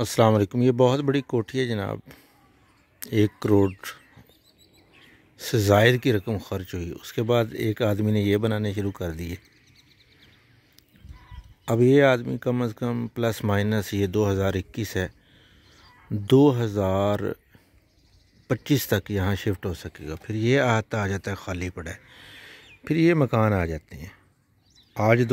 अस्सलाम वालेकुम ये बहुत बड़ी कोठी है जनाब एक करोड़ से ज़ायद की रकम खर्च हुई उसके बाद एक आदमी ने ये बनाने शुरू कर दिए अब ये आदमी कम अज़ कम प्लस माइनस ये 2021 है 2025 तक यहाँ शिफ्ट हो सकेगा फिर ये आता आ जाता है खाली पड़ा है फिर ये मकान आ जाते हैं आज